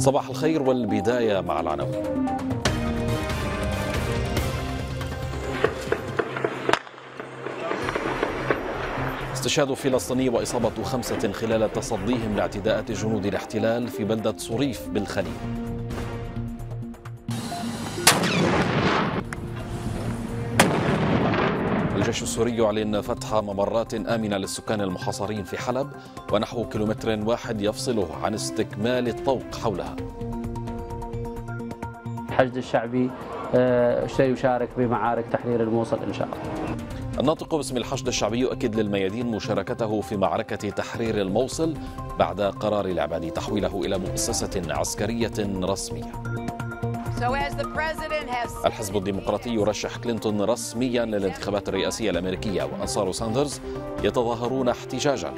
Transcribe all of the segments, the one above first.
صباح الخير والبداية مع العناوين استشهاد فلسطيني وإصابة خمسة خلال تصديهم لاعتداءات جنود الاحتلال في بلدة صريف بالخليل الجيش السوري يعلن فتح ممرات آمنة للسكان المحاصرين في حلب ونحو كيلومتر واحد يفصله عن استكمال الطوق حولها الحشد الشعبي سيشارك آه، بمعارك تحرير الموصل إن شاء الله الناطق باسم الحشد الشعبي يؤكد للميادين مشاركته في معركة تحرير الموصل بعد قرار العبادي تحويله إلى مؤسسة عسكرية رسمية الحزب الديمقراطي يرشح كلينتون رسميا للانتخابات الرئاسية الأمريكية وأنصار ساندرز يتظاهرون احتجاجا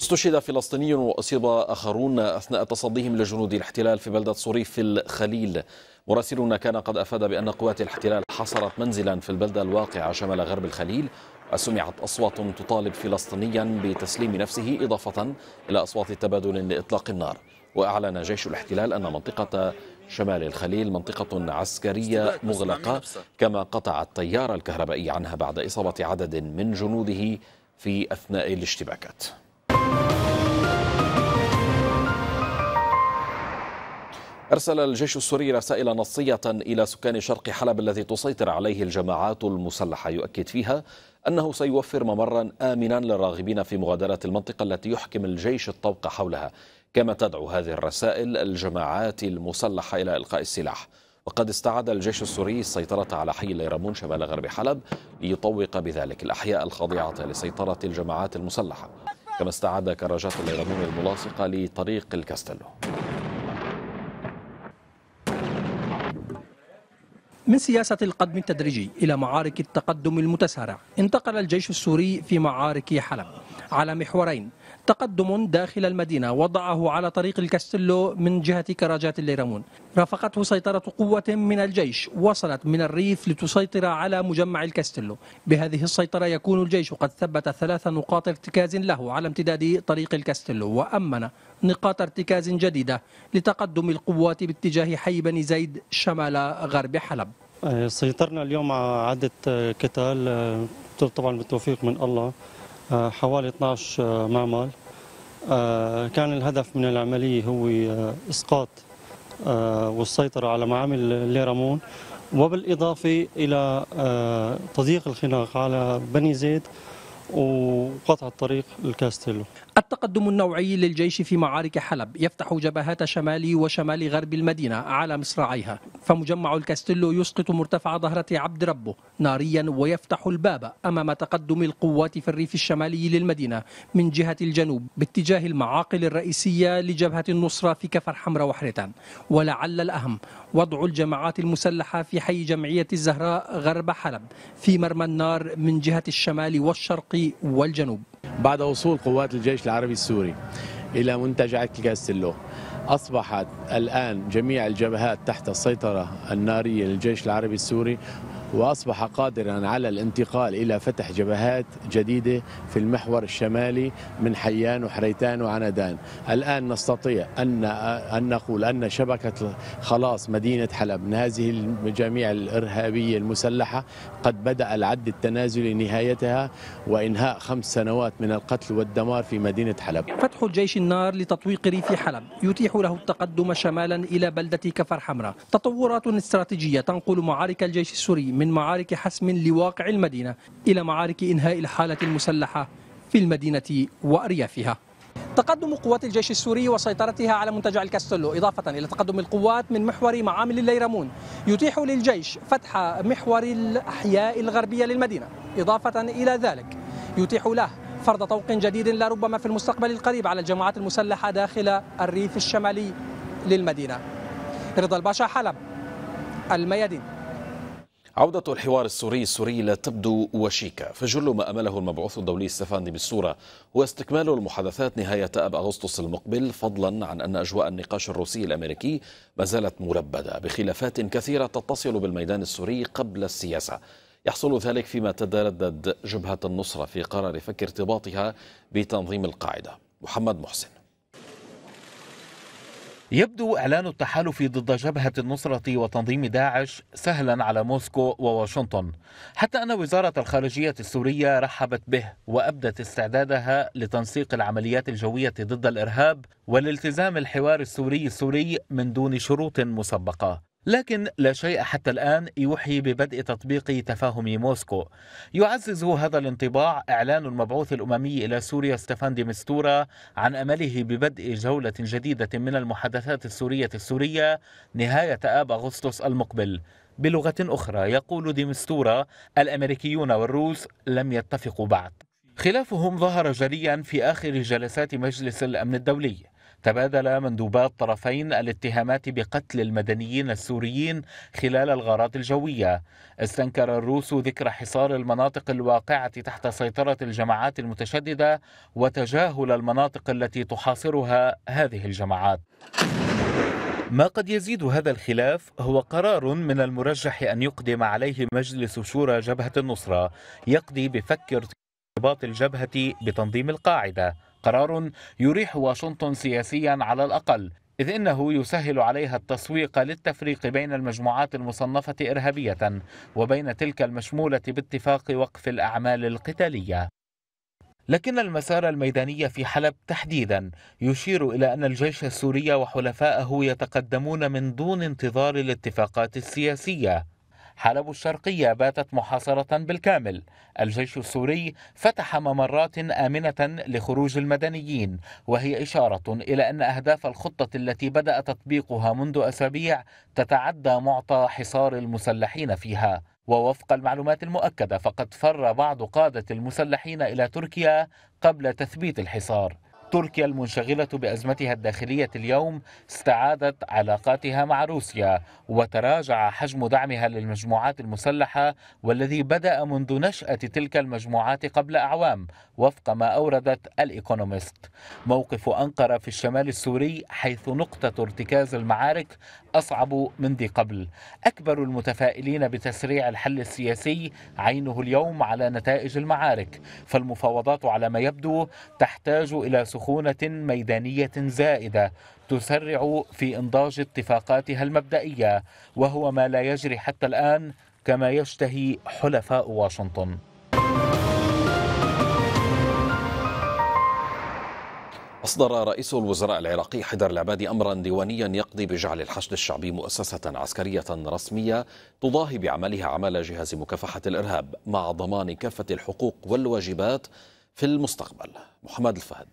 استشهد فلسطيني وأصيب آخرون أثناء تصديهم لجنود الاحتلال في بلدة صريف في الخليل مراسلنا كان قد أفاد بأن قوات الاحتلال حصرت منزلا في البلدة الواقعة شمال غرب الخليل سمعت أصوات تطالب فلسطينيا بتسليم نفسه إضافة إلى أصوات تبادل لإطلاق النار وأعلن جيش الاحتلال أن منطقة شمال الخليل منطقة عسكرية مغلقة كما قطع التيار الكهربائي عنها بعد إصابة عدد من جنوده في أثناء الاشتباكات أرسل الجيش السوري رسائل نصية إلى سكان شرق حلب الذي تسيطر عليه الجماعات المسلحة يؤكد فيها أنه سيوفر ممرا آمنا للراغبين في مغادرة المنطقة التي يحكم الجيش الطوق حولها كما تدعو هذه الرسائل الجماعات المسلحة إلى إلقاء السلاح وقد استعاد الجيش السوري السيطرة على حي ليرمون شمال غرب حلب ليطوق بذلك الأحياء الخاضعة لسيطرة الجماعات المسلحة كما استعاد كراجات ليرمون الملاصقة لطريق الكاستلو من سياسة القدم التدريجي إلى معارك التقدم المتسارع انتقل الجيش السوري في معارك حلب على محورين تقدم داخل المدينة وضعه على طريق الكاستيلو من جهة كراجات الليرمون رافقته سيطرة قوة من الجيش وصلت من الريف لتسيطر على مجمع الكاستيلو بهذه السيطرة يكون الجيش قد ثبت ثلاث نقاط ارتكاز له على امتداد طريق الكاستيلو وأمن نقاط ارتكاز جديدة لتقدم القوات باتجاه حي بني زيد شمال غرب حلب أه، سيطرنا اليوم على عدة آه، قتال آه، طبعا بالتوفيق من الله آه، حوالي 12 آه، معمل آه، كان الهدف من العملية هو إسقاط والسيطرة على معامل ليرامون وبالإضافة إلى تضييق الخناق على بني زيد وقطع الطريق الكاستيلو التقدم النوعي للجيش في معارك حلب يفتح جبهات شمال وشمال غرب المدينة على مصراعيها فمجمع الكاستيلو يسقط مرتفع ظهرة عبد ربه ناريا ويفتح الباب أمام تقدم القوات في الريف الشمالي للمدينة من جهة الجنوب باتجاه المعاقل الرئيسية لجبهة النصرة في كفر حمر وحرتان ولعل الأهم وضع الجماعات المسلحة في حي جمعية الزهراء غرب حلب في مرمى النار من جهة الشمال والشرق والجنوب بعد وصول قوات الجيش الجيش العربي السوري إلى منتجعات الكاستيلو أصبحت الآن جميع الجبهات تحت السيطرة النارية للجيش العربي السوري وأصبح قادرا على الانتقال إلى فتح جبهات جديدة في المحور الشمالي من حيان وحريتان وعندان الآن نستطيع أن أن نقول أن شبكة خلاص مدينة حلب من هذه الجميع الإرهابية المسلحة قد بدأ العد التنازلي نهايتها وإنهاء خمس سنوات من القتل والدمار في مدينة حلب فتح الجيش النار لتطويق ريف حلب يتيح له التقدم شمالا إلى بلدة كفر حمراء تطورات استراتيجية تنقل معارك الجيش السوري من معارك حسم لواقع المدينة إلى معارك إنهاء الحالة المسلحة في المدينة وأريافها تقدم قوات الجيش السوري وسيطرتها على منتجع الكاستلو إضافة إلى تقدم القوات من محور معامل الليرمون يتيح للجيش فتح محور الأحياء الغربية للمدينة إضافة إلى ذلك يتيح له فرض طوق جديد لربما في المستقبل القريب على الجماعات المسلحة داخل الريف الشمالي للمدينة رضا الباشا حلب الميادين عودة الحوار السوري السوري لا تبدو وشيكة فجل ما أمله المبعوث الدولي ستيفاني بالصورة هو استكمال المحادثات نهاية أب أغسطس المقبل فضلا عن أن أجواء النقاش الروسي الأمريكي ما زالت مربدة بخلافات كثيرة تتصل بالميدان السوري قبل السياسة يحصل ذلك فيما تتردد جبهة النصرة في قرار فك ارتباطها بتنظيم القاعدة محمد محسن يبدو إعلان التحالف ضد جبهة النصرة وتنظيم داعش سهلا على موسكو وواشنطن حتى أن وزارة الخارجية السورية رحبت به وأبدت استعدادها لتنسيق العمليات الجوية ضد الإرهاب والالتزام الحوار السوري السوري من دون شروط مسبقة لكن لا شيء حتى الآن يوحي ببدء تطبيق تفاهم موسكو يعزز هذا الانطباع إعلان المبعوث الأممي إلى سوريا دي ديمستورا عن أمله ببدء جولة جديدة من المحادثات السورية السورية نهاية آب أغسطس المقبل بلغة أخرى يقول ديمستورا الأمريكيون والروس لم يتفقوا بعد خلافهم ظهر جليا في آخر جلسات مجلس الأمن الدولي تبادل مندوبات الطرفين الاتهامات بقتل المدنيين السوريين خلال الغارات الجوية استنكر الروس ذكر حصار المناطق الواقعة تحت سيطرة الجماعات المتشددة وتجاهل المناطق التي تحاصرها هذه الجماعات ما قد يزيد هذا الخلاف هو قرار من المرجح أن يقدم عليه مجلس شورى جبهة النصرة يقضي بفك ارتباط الجبهة بتنظيم القاعدة قرار يريح واشنطن سياسيا على الأقل إذ إنه يسهل عليها التسويق للتفريق بين المجموعات المصنفة إرهابية وبين تلك المشمولة باتفاق وقف الأعمال القتالية لكن المسار الميداني في حلب تحديدا يشير إلى أن الجيش السوري وحلفائه يتقدمون من دون انتظار الاتفاقات السياسية حلب الشرقية باتت محاصرة بالكامل الجيش السوري فتح ممرات آمنة لخروج المدنيين وهي إشارة إلى أن أهداف الخطة التي بدأ تطبيقها منذ أسابيع تتعدى معطى حصار المسلحين فيها ووفق المعلومات المؤكدة فقد فر بعض قادة المسلحين إلى تركيا قبل تثبيت الحصار تركيا المنشغلة بأزمتها الداخلية اليوم استعادت علاقاتها مع روسيا وتراجع حجم دعمها للمجموعات المسلحة والذي بدأ منذ نشأة تلك المجموعات قبل أعوام وفق ما أوردت الإيكونومست موقف أنقرة في الشمال السوري حيث نقطة ارتكاز المعارك أصعب من ذي قبل أكبر المتفائلين بتسريع الحل السياسي عينه اليوم على نتائج المعارك فالمفاوضات على ما يبدو تحتاج إلى سخونة ميدانية زائدة تسرع في إنضاج اتفاقاتها المبدئية وهو ما لا يجري حتى الآن كما يشتهي حلفاء واشنطن أصدر رئيس الوزراء العراقي حيدر العبادي أمرا ديوانيا يقضي بجعل الحشد الشعبي مؤسسة عسكرية رسمية تضاهي بعملها عمل جهاز مكافحة الإرهاب مع ضمان كافة الحقوق والواجبات في المستقبل محمد الفهد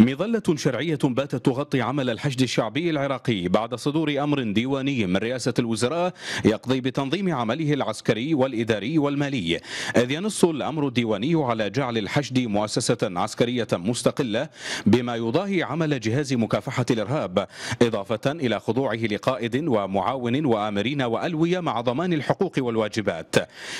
مظلة شرعية باتت تغطي عمل الحشد الشعبي العراقي بعد صدور أمر ديواني من رئاسة الوزراء يقضي بتنظيم عمله العسكري والإداري والمالي إذ ينص الأمر الديواني على جعل الحشد مؤسسة عسكرية مستقلة بما يضاهي عمل جهاز مكافحة الإرهاب إضافة إلى خضوعه لقائد ومعاون وآمرين وألوية مع ضمان الحقوق والواجبات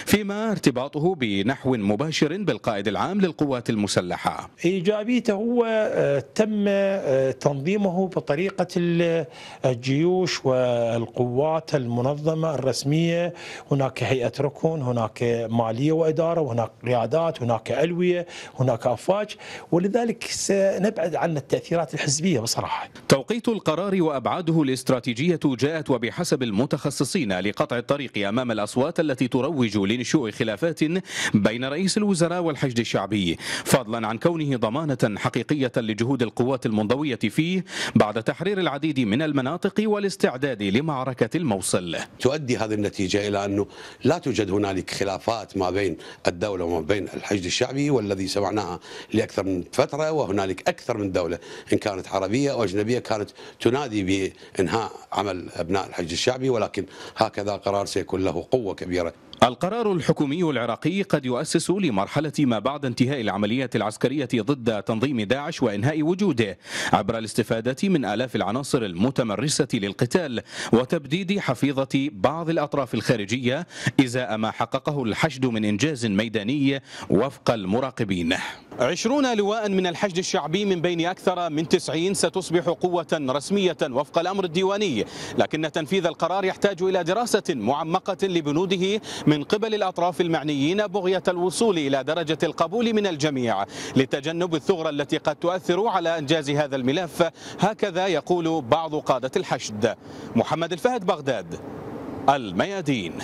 فيما ارتباطه بنحو مباشر بالقائد العام للقوات المسلحة إيجابيته هو آه، تم آه، تنظيمه بطريقة آه، الجيوش والقوات المنظمة الرسمية هناك هيئة ركن هناك مالية وإدارة هناك قيادات هناك ألوية هناك أفواج ولذلك سنبعد عن التأثيرات الحزبية بصراحة توقيت القرار وأبعاده الاستراتيجية جاءت وبحسب المتخصصين لقطع الطريق أمام الأصوات التي تروج لنشوء خلافات بين رئيس الوزراء والحشد الشعبي فضلا عن كونه ضمانة حقيقية جهود القوات المنضوية فيه بعد تحرير العديد من المناطق والاستعداد لمعركة الموصل تؤدي هذه النتيجة إلى أنه لا توجد هنالك خلافات ما بين الدولة وما بين الحشد الشعبي والذي سمعناها لأكثر من فترة وهنالك أكثر من دولة إن كانت عربية أو أجنبية كانت تنادي بإنهاء عمل أبناء الحشد الشعبي ولكن هكذا قرار سيكون له قوة كبيرة القرار الحكومي العراقي قد يؤسس لمرحلة ما بعد انتهاء العملية العسكرية ضد تنظيم داعش وإنهاء وجوده عبر الاستفادة من آلاف العناصر المتمرسة للقتال وتبديد حفيظة بعض الأطراف الخارجية إزاء ما حققه الحشد من إنجاز ميداني وفق المراقبين عشرون لواء من الحشد الشعبي من بين أكثر من تسعين ستصبح قوة رسمية وفق الأمر الديواني لكن تنفيذ القرار يحتاج إلى دراسة معمقة لبنوده من قبل الأطراف المعنيين بغية الوصول إلى درجة القبول من الجميع لتجنب الثغرة التي قد تؤثر على إنجاز هذا الملف هكذا يقول بعض قادة الحشد محمد الفهد بغداد الميادين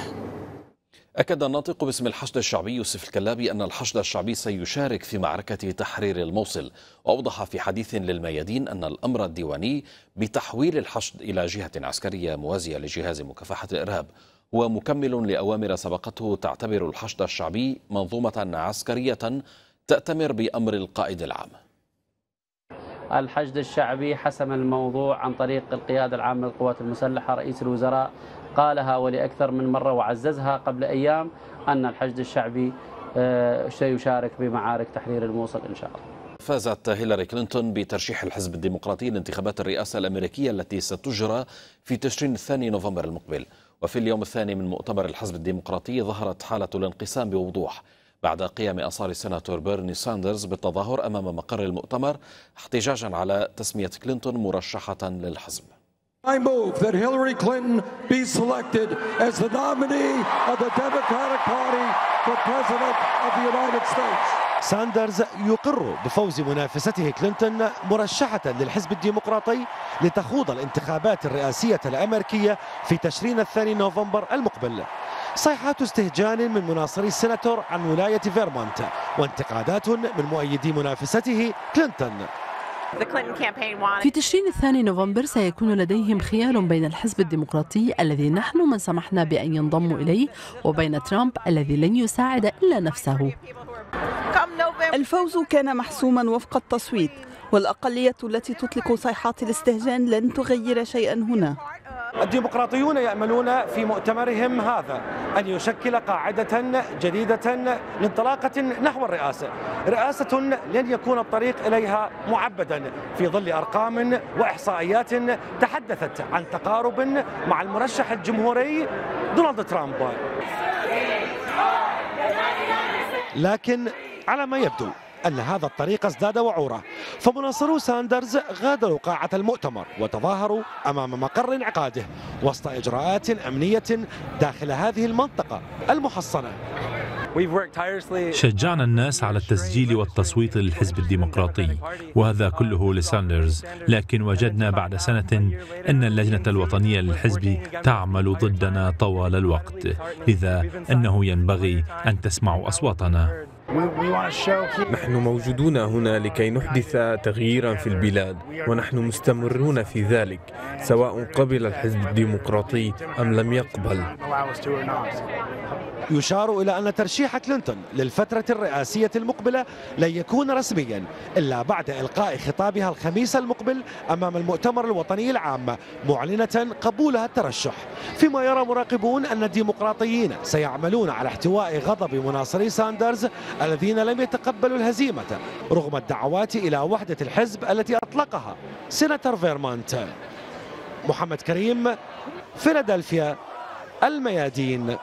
أكد الناطق باسم الحشد الشعبي يوسف الكلابي أن الحشد الشعبي سيشارك في معركة تحرير الموصل وأوضح في حديث للميادين أن الأمر الديواني بتحويل الحشد إلى جهة عسكرية موازية لجهاز مكافحة الإرهاب هو مكمل لأوامر سبقته تعتبر الحشد الشعبي منظومة عسكرية تأتمر بأمر القائد العام الحشد الشعبي حسم الموضوع عن طريق القيادة العامة للقوات المسلحة رئيس الوزراء قالها ولأكثر من مرة وعززها قبل أيام أن الحشد الشعبي سيشارك آه، بمعارك تحرير الموصل إن شاء الله فازت هيلاري كلينتون بترشيح الحزب الديمقراطي لانتخابات الرئاسة الأمريكية التي ستجرى في تشرين الثاني نوفمبر المقبل وفي اليوم الثاني من مؤتمر الحزب الديمقراطي ظهرت حالة الانقسام بوضوح بعد قيام أنصار السناتور بيرني ساندرز بالتظاهر أمام مقر المؤتمر احتجاجا على تسمية كلينتون مرشحة للحزب I move that Hillary Clinton be selected as the nominee of the Democratic Party for President of the United States. ساندرز يقر بفوز منافسته كلينتون مرشحة للحزب الديمقراطي لتخوض الانتخابات الرئاسية الأمريكية في تشرين الثاني نوفمبر المقبل صيحات استهجان من مناصري السناتور عن ولاية فيرمونت وانتقادات من مؤيدي منافسته كلينتون في تشرين الثاني نوفمبر سيكون لديهم خيار بين الحزب الديمقراطي الذي نحن من سمحنا بأن ينضموا إليه وبين ترامب الذي لن يساعد إلا نفسه الفوز كان محسوما وفق التصويت والأقلية التي تطلق صيحات الاستهجان لن تغير شيئا هنا الديمقراطيون يأملون في مؤتمرهم هذا أن يشكل قاعدة جديدة لانطلاقة نحو الرئاسة رئاسة لن يكون الطريق إليها معبدا في ظل أرقام وإحصائيات تحدثت عن تقارب مع المرشح الجمهوري دونالد ترامب لكن على ما يبدو أن هذا الطريق ازداد وعورة فمناصرو ساندرز غادروا قاعة المؤتمر وتظاهروا أمام مقر انعقاده وسط إجراءات أمنية داخل هذه المنطقة المحصنة شجعنا الناس على التسجيل والتصويت للحزب الديمقراطي وهذا كله لساندرز لكن وجدنا بعد سنة أن اللجنة الوطنية للحزب تعمل ضدنا طوال الوقت لذا أنه ينبغي أن تسمعوا أصواتنا نحن موجودون هنا لكي نحدث تغييرا في البلاد ونحن مستمرون في ذلك سواء قبل الحزب الديمقراطي أم لم يقبل يشار إلى أن ترشيح كلينتون للفترة الرئاسية المقبلة لن يكون رسميا إلا بعد إلقاء خطابها الخميس المقبل أمام المؤتمر الوطني العام معلنة قبولها الترشح فيما يرى مراقبون أن الديمقراطيين سيعملون على احتواء غضب مناصري ساندرز الذين لم يتقبلوا الهزيمة رغم الدعوات إلى وحدة الحزب التي أطلقها سيناتر فيرمونت محمد كريم فيلادلفيا الميادين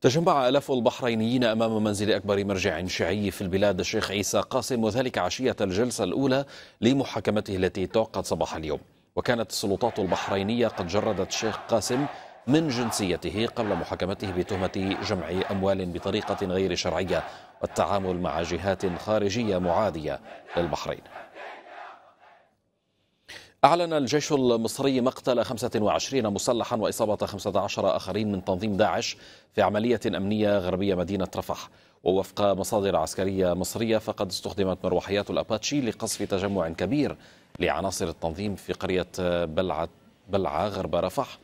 تجمع ألاف البحرينيين أمام منزل أكبر مرجع شيعي في البلاد الشيخ عيسى قاسم وذلك عشية الجلسة الأولى لمحاكمته التي توقت صباح اليوم وكانت السلطات البحرينية قد جردت الشيخ قاسم من جنسيته قبل محاكمته بتهمة جمع أموال بطريقة غير شرعية والتعامل مع جهات خارجية معادية للبحرين أعلن الجيش المصري مقتل 25 مسلحا وإصابة 15 آخرين من تنظيم داعش في عملية أمنية غربية مدينة رفح ووفق مصادر عسكرية مصرية فقد استخدمت مروحيات الأباتشي لقصف تجمع كبير لعناصر التنظيم في قرية بلعة, بلعة غرب رفح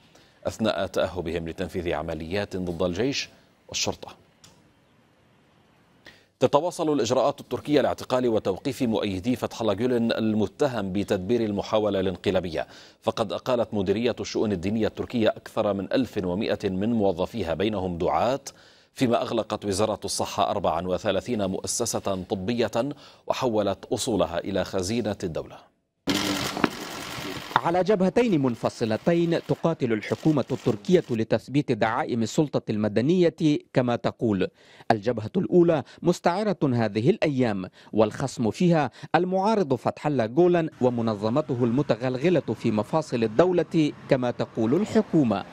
أثناء تأهبهم لتنفيذ عمليات ضد الجيش والشرطة تتواصل الإجراءات التركية لاعتقال وتوقيف مؤيدي فتح الله جولن المتهم بتدبير المحاولة الانقلابية فقد أقالت مديرية الشؤون الدينية التركية أكثر من 1100 من موظفيها بينهم دعاة فيما أغلقت وزارة الصحة 34 مؤسسة طبية وحولت أصولها إلى خزينة الدولة على جبهتين منفصلتين تقاتل الحكومة التركية لتثبيت دعائم السلطة المدنية كما تقول. الجبهة الأولى مستعرة هذه الأيام والخصم فيها المعارض فتح الله جولان ومنظمته المتغلغلة في مفاصل الدولة كما تقول الحكومة.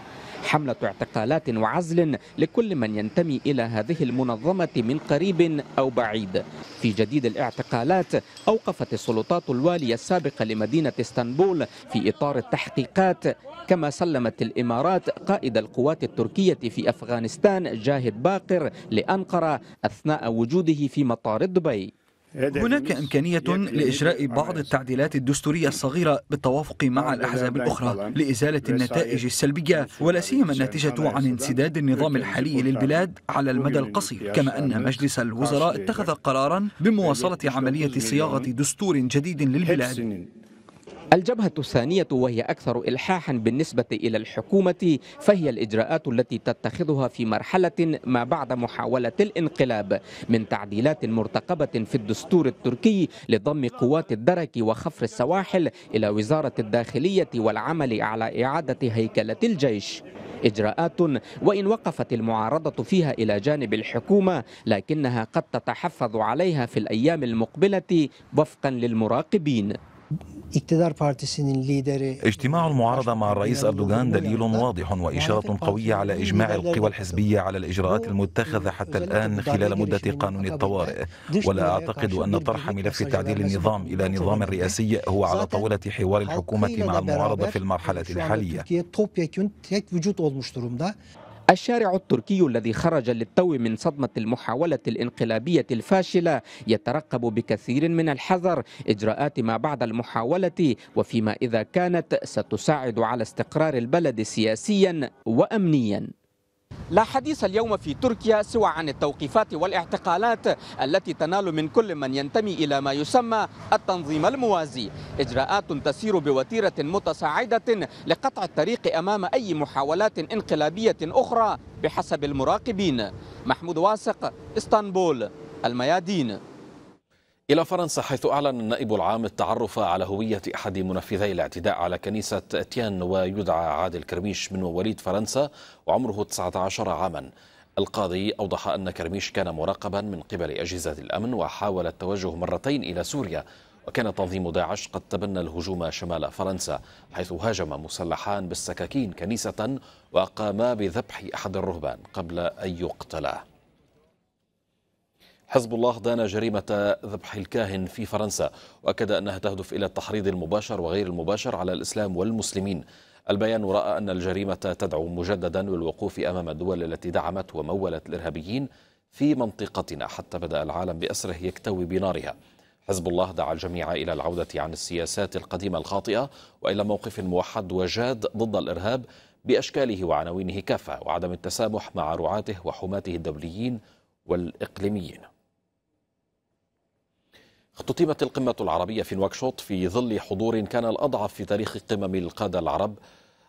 حملة اعتقالات وعزل لكل من ينتمي إلى هذه المنظمة من قريب أو بعيد في جديد الاعتقالات أوقفت السلطات الوالية السابقة لمدينة اسطنبول في إطار التحقيقات كما سلمت الإمارات قائد القوات التركية في أفغانستان جاهد باقر لأنقرة أثناء وجوده في مطار دبي هناك إمكانية لإجراء بعض التعديلات الدستورية الصغيرة بالتوافق مع الأحزاب الأخرى لإزالة النتائج السلبية ولا سيما الناتجة عن انسداد النظام الحالي للبلاد على المدى القصير كما أن مجلس الوزراء اتخذ قرارا بمواصلة عملية صياغة دستور جديد للبلاد الجبهة الثانية وهي أكثر إلحاحا بالنسبة إلى الحكومة فهي الإجراءات التي تتخذها في مرحلة ما بعد محاولة الانقلاب من تعديلات مرتقبة في الدستور التركي لضم قوات الدرك وخفر السواحل إلى وزارة الداخلية والعمل على إعادة هيكلة الجيش إجراءات وإن وقفت المعارضة فيها إلى جانب الحكومة لكنها قد تتحفظ عليها في الأيام المقبلة وفقا للمراقبين اجتماع المعارضة مع الرئيس أردوغان دليل واضح وإشارة قوية على إجماع القوى الحزبية على الإجراءات المتخذة حتى الآن خلال مدة قانون الطوارئ ولا أعتقد أن طرح ملف تعديل النظام إلى نظام رئاسي هو على طاولة حوار الحكومة مع المعارضة في المرحلة الحالية الشارع التركي الذي خرج للتو من صدمة المحاولة الانقلابية الفاشلة يترقب بكثير من الحذر إجراءات ما بعد المحاولة وفيما إذا كانت ستساعد على استقرار البلد سياسيا وأمنيا لا حديث اليوم في تركيا سوى عن التوقيفات والاعتقالات التي تنال من كل من ينتمي إلى ما يسمى التنظيم الموازي إجراءات تسير بوتيرة متصاعدة لقطع الطريق أمام أي محاولات انقلابية أخرى بحسب المراقبين محمود واسق اسطنبول الميادين إلى فرنسا حيث أعلن النائب العام التعرف على هوية أحد منفذي الاعتداء على كنيسة أتيان ويدعى عادل كرميش من وليد فرنسا وعمره 19 عاما القاضي أوضح أن كرميش كان مراقبا من قبل أجهزة الأمن وحاول التوجه مرتين إلى سوريا وكان تنظيم داعش قد تبنى الهجوم شمال فرنسا حيث هاجم مسلحان بالسكاكين كنيسة وقاما بذبح أحد الرهبان قبل أن يقتله حزب الله دان جريمة ذبح الكاهن في فرنسا وأكد أنها تهدف إلى التحريض المباشر وغير المباشر على الإسلام والمسلمين البيان رأى أن الجريمة تدعو مجددا للوقوف أمام الدول التي دعمت ومولت الإرهابيين في منطقتنا حتى بدأ العالم بأسره يكتوي بنارها حزب الله دعا الجميع إلى العودة عن السياسات القديمة الخاطئة وإلى موقف موحد وجاد ضد الإرهاب بأشكاله وعناوينه كافة وعدم التسامح مع رعاته وحماته الدوليين والإقليميين اختتمت القمة العربية في نواكشوط في ظل حضور كان الأضعف في تاريخ قمم القادة العرب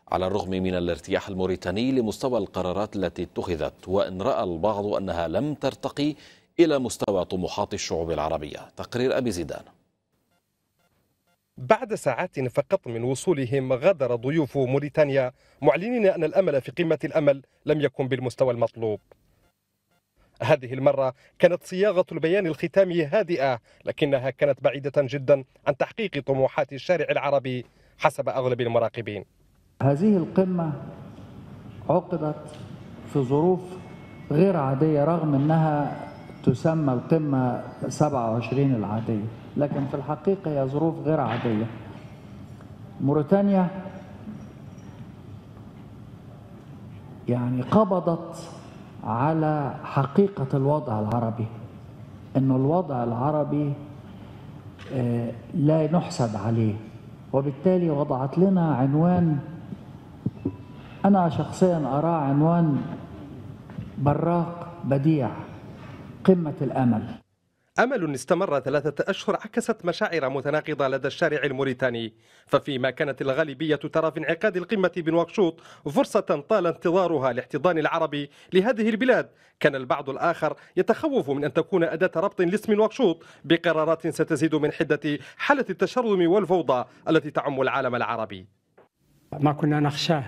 على الرغم من الارتياح الموريتاني لمستوى القرارات التي اتخذت وإن رأى البعض أنها لم ترتقي إلى مستوى طموحات الشعوب العربية تقرير أبي زيدان بعد ساعات فقط من وصولهم غادر ضيوف موريتانيا معلنين أن الأمل في قمة الأمل لم يكن بالمستوى المطلوب هذه المرة كانت صياغة البيان الختامي هادئة لكنها كانت بعيدة جدا عن تحقيق طموحات الشارع العربي حسب أغلب المراقبين هذه القمة عقدت في ظروف غير عادية رغم أنها تسمى القمة 27 العادية لكن في الحقيقة هي ظروف غير عادية موريتانيا يعني قبضت على حقيقة الوضع العربي أن الوضع العربي آه، لا نحسد عليه وبالتالي وضعت لنا عنوان أنا شخصيا أراه عنوان براق بديع قمة الأمل أمل استمر ثلاثة أشهر عكست مشاعر متناقضة لدى الشارع الموريتاني ففيما كانت الغالبية ترى في انعقاد القمة بنواكشوط فرصة طال انتظارها لاحتضان العربي لهذه البلاد كان البعض الآخر يتخوف من أن تكون أداة ربط لاسم نواكشوط بقرارات ستزيد من حدة حالة التشرذم والفوضى التي تعم العالم العربي ما كنا نخشاه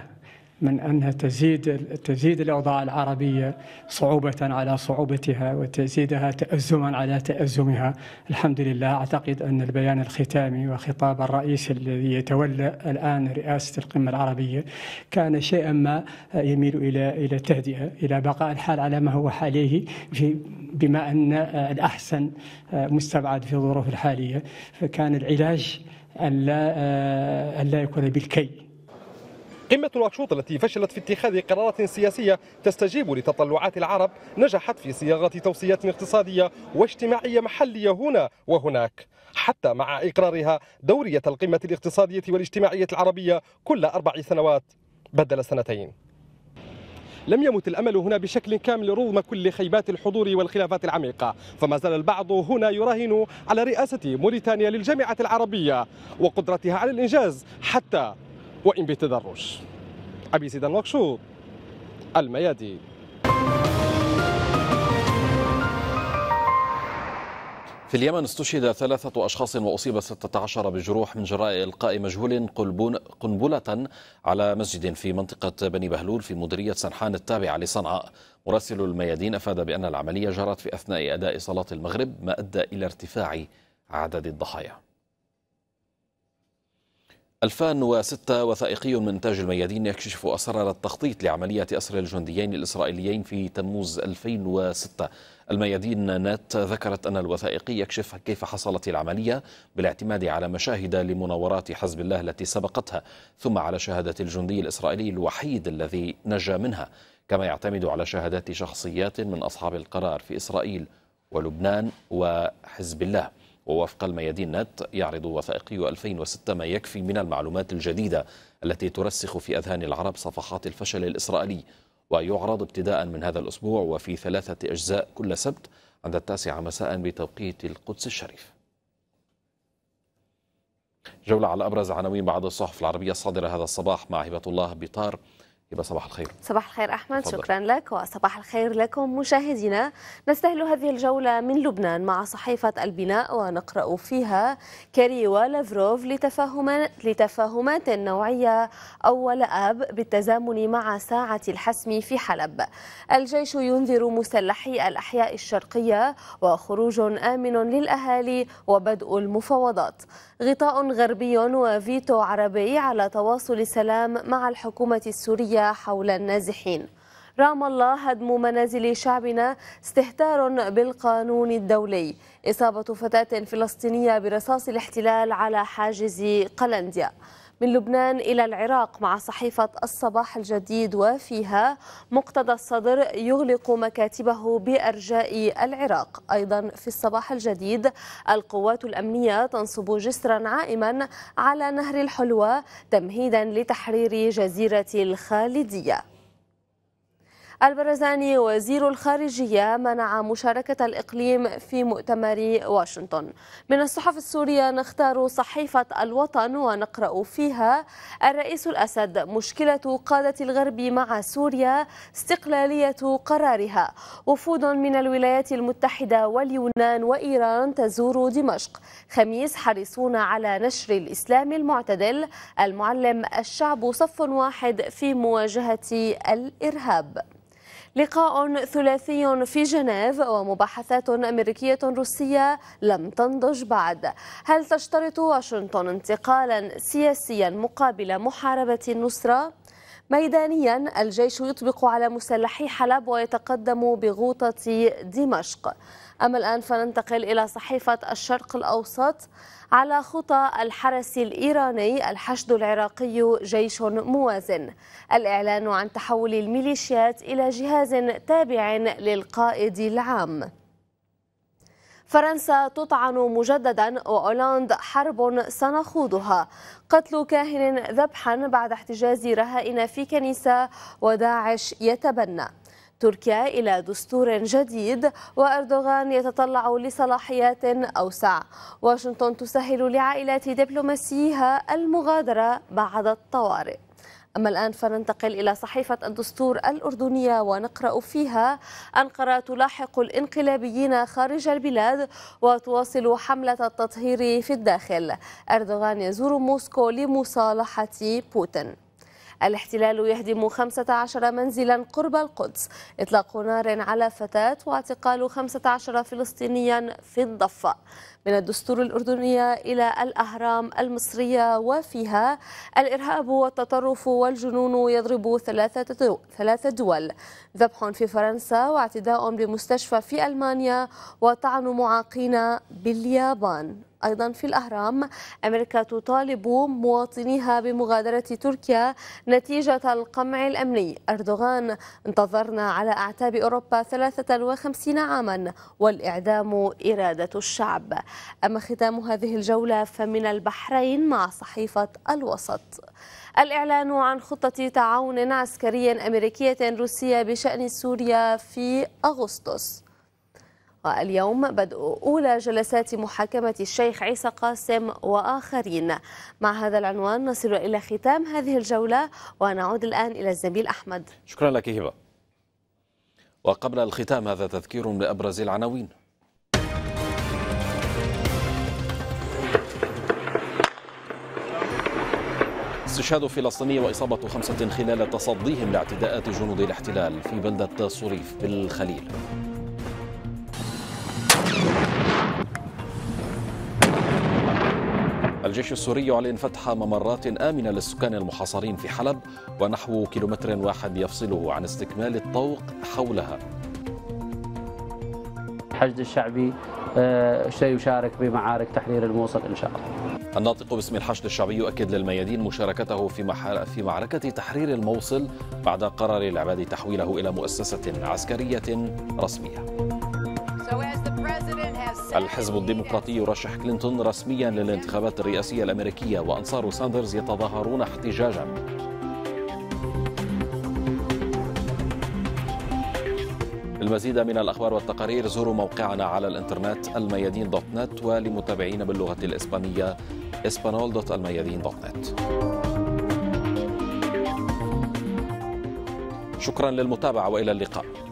من أنها تزيد تزيد الأوضاع العربية صعوبة على صعوبتها وتزيدها تأزما على تأزمها الحمد لله أعتقد أن البيان الختامي وخطاب الرئيس الذي يتولى الآن رئاسة القمة العربية كان شيئا ما يميل إلى إلى التهدئة إلى بقاء الحال على ما هو عليه في بما أن الأحسن مستبعد في الظروف الحالية فكان العلاج ألا ألا يكون بالكي قمة نواكشوط التي فشلت في اتخاذ قرارات سياسية تستجيب لتطلعات العرب نجحت في صياغة توصيات اقتصادية واجتماعية محلية هنا وهناك حتى مع إقرارها دورية القمة الاقتصادية والاجتماعية العربية كل أربع سنوات بدل سنتين لم يمت الأمل هنا بشكل كامل رغم كل خيبات الحضور والخلافات العميقة فما زال البعض هنا يراهن على رئاسة موريتانيا للجامعة العربية وقدرتها على الإنجاز حتى وإن بتدرج أبي زيدان وكشو الميادين في اليمن استشهد ثلاثة أشخاص وأصيب 16 بجروح من جراء إلقاء مجهول قنبلة على مسجد في منطقة بني بهلول في مديرية سنحان التابعة لصنعاء مراسل الميادين أفاد بأن العملية جرت في أثناء أداء صلاة المغرب ما أدى إلى ارتفاع عدد الضحايا 2006 وثائقي من تاج الميادين يكشف أسرار التخطيط لعملية أسر الجنديين الإسرائيليين في تموز 2006 الميادين نات ذكرت أن الوثائقي يكشف كيف حصلت العملية بالاعتماد على مشاهد لمناورات حزب الله التي سبقتها ثم على شهادة الجندي الإسرائيلي الوحيد الذي نجا منها كما يعتمد على شهادات شخصيات من أصحاب القرار في إسرائيل ولبنان وحزب الله ووفق الميادين نت يعرض وثائقي 2006 ما يكفي من المعلومات الجديدة التي ترسخ في أذهان العرب صفحات الفشل الإسرائيلي ويعرض ابتداء من هذا الأسبوع وفي ثلاثة أجزاء كل سبت عند التاسعة مساء بتوقيت القدس الشريف جولة على أبرز عناوين بعض الصحف العربية الصادرة هذا الصباح مع هبة الله بطار يبقى صباح الخير صباح الخير أحمد فضل. شكرا لك وصباح الخير لكم مشاهدينا نستهل هذه الجولة من لبنان مع صحيفة البناء ونقرأ فيها كاري ولافروف لتفاهمات, لتفاهمات نوعية أول أب بالتزامن مع ساعة الحسم في حلب الجيش ينذر مسلحي الأحياء الشرقية وخروج آمن للأهالي وبدء المفاوضات غطاء غربي وفيتو عربي على تواصل السلام مع الحكومة السورية الدولية حول النازحين رام الله هدم منازل شعبنا استهتار بالقانون الدولي إصابة فتاة فلسطينية برصاص الاحتلال على حاجز قلنديا من لبنان إلى العراق مع صحيفة الصباح الجديد وفيها مقتدى الصدر يغلق مكاتبه بأرجاء العراق أيضا في الصباح الجديد القوات الأمنية تنصب جسرا عائما على نهر الحلوى تمهيدا لتحرير جزيرة الخالدية البرزاني وزير الخارجية منع مشاركة الإقليم في مؤتمر واشنطن من الصحف السورية نختار صحيفة الوطن ونقرأ فيها الرئيس الأسد مشكلة قادة الغرب مع سوريا استقلالية قرارها وفود من الولايات المتحدة واليونان وإيران تزور دمشق خميس حريصون على نشر الإسلام المعتدل المعلم الشعب صف واحد في مواجهة الإرهاب لقاء ثلاثي في جنيف ومباحثات أمريكية روسية لم تنضج بعد هل تشترط واشنطن انتقالا سياسيا مقابل محاربة النصرة؟ ميدانيا الجيش يطبق على مسلحي حلب ويتقدم بغوطة دمشق أما الآن فننتقل إلى صحيفة الشرق الأوسط على خطى الحرس الإيراني الحشد العراقي جيش موازن الإعلان عن تحول الميليشيات إلى جهاز تابع للقائد العام فرنسا تطعن مجددا وأولاند حرب سنخوضها قتل كاهن ذبحا بعد احتجاز رهائن في كنيسة وداعش يتبنى تركيا إلى دستور جديد وأردوغان يتطلع لصلاحيات أوسع واشنطن تسهل لعائلات دبلوماسيها المغادرة بعد الطوارئ أما الآن فننتقل إلى صحيفة الدستور الأردنية ونقرأ فيها أنقرة تلاحق الإنقلابيين خارج البلاد وتواصل حملة التطهير في الداخل أردوغان يزور موسكو لمصالحة بوتين الاحتلال يهدم 15 منزلا قرب القدس إطلاق نار على فتاة واعتقال 15 فلسطينيا في الضفة من الدستور الأردنية إلى الأهرام المصرية وفيها الإرهاب والتطرف والجنون يضرب ثلاثة دول ذبح في فرنسا واعتداء بمستشفى في ألمانيا وطعن معاقين باليابان أيضا في الأهرام أمريكا تطالب مواطنيها بمغادرة تركيا نتيجة القمع الأمني أردوغان انتظرنا على أعتاب أوروبا 53 عاما والإعدام إرادة الشعب أما ختام هذه الجولة فمن البحرين مع صحيفة الوسط الإعلان عن خطة تعاون عسكري أمريكية روسية بشأن سوريا في أغسطس اليوم بدء أولى جلسات محاكمة الشيخ عيسى قاسم وآخرين مع هذا العنوان نصل إلى ختام هذه الجولة ونعود الآن إلى الزميل أحمد شكرا لك هبة وقبل الختام هذا تذكير لأبرز العناوين استشهاد فلسطيني وإصابة خمسة خلال تصديهم لاعتداءات جنود الاحتلال في بلدة صريف بالخليل الجيش السوري يعلن فتح ممرات آمنة للسكان المحاصرين في حلب ونحو كيلومتر واحد يفصله عن استكمال الطوق حولها الحشد الشعبي آه، سيشارك بمعارك تحرير الموصل إن شاء الله الناطق باسم الحشد الشعبي يؤكد للميادين مشاركته في, في معركة تحرير الموصل بعد قرار العباد تحويله إلى مؤسسة عسكرية رسمية الحزب الديمقراطي يرشح كلينتون رسميا للانتخابات الرئاسية الأمريكية وأنصار ساندرز يتظاهرون احتجاجا المزيد من الأخبار والتقارير زوروا موقعنا على الإنترنت الميادين دوت نت ولمتابعينا باللغة الإسبانية اسبانول.الميادين.نت شكرا للمتابعة وإلى اللقاء